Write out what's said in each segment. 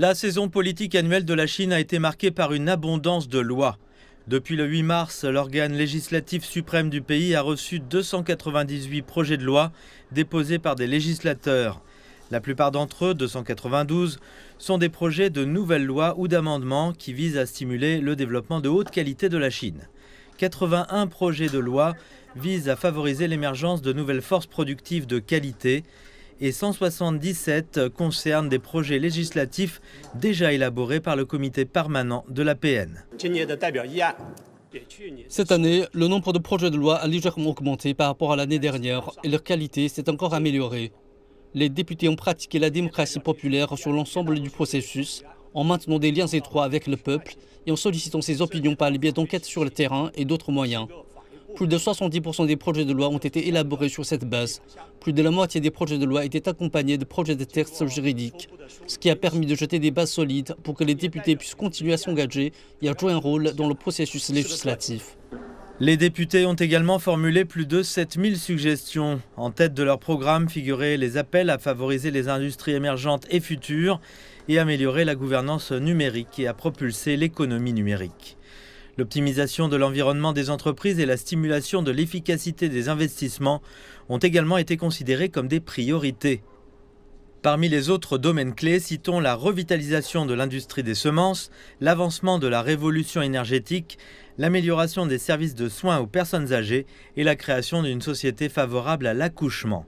La saison politique annuelle de la Chine a été marquée par une abondance de lois. Depuis le 8 mars, l'organe législatif suprême du pays a reçu 298 projets de loi déposés par des législateurs. La plupart d'entre eux, 292, sont des projets de nouvelles lois ou d'amendements qui visent à stimuler le développement de haute qualité de la Chine. 81 projets de loi visent à favoriser l'émergence de nouvelles forces productives de qualité et 177 concernent des projets législatifs déjà élaborés par le comité permanent de la PN. Cette année, le nombre de projets de loi a légèrement augmenté par rapport à l'année dernière et leur qualité s'est encore améliorée. Les députés ont pratiqué la démocratie populaire sur l'ensemble du processus, en maintenant des liens étroits avec le peuple et en sollicitant ses opinions par les biais d'enquêtes sur le terrain et d'autres moyens. Plus de 70% des projets de loi ont été élaborés sur cette base. Plus de la moitié des projets de loi étaient accompagnés de projets de textes juridiques, ce qui a permis de jeter des bases solides pour que les députés puissent continuer à s'engager et à jouer un rôle dans le processus législatif. Les députés ont également formulé plus de 7000 suggestions. En tête de leur programme figuraient les appels à favoriser les industries émergentes et futures et améliorer la gouvernance numérique et à propulser l'économie numérique. L'optimisation de l'environnement des entreprises et la stimulation de l'efficacité des investissements ont également été considérés comme des priorités. Parmi les autres domaines clés, citons la revitalisation de l'industrie des semences, l'avancement de la révolution énergétique, l'amélioration des services de soins aux personnes âgées et la création d'une société favorable à l'accouchement.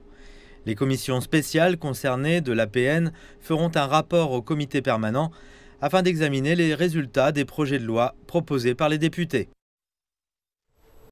Les commissions spéciales concernées de l'APN feront un rapport au comité permanent afin d'examiner les résultats des projets de loi proposés par les députés.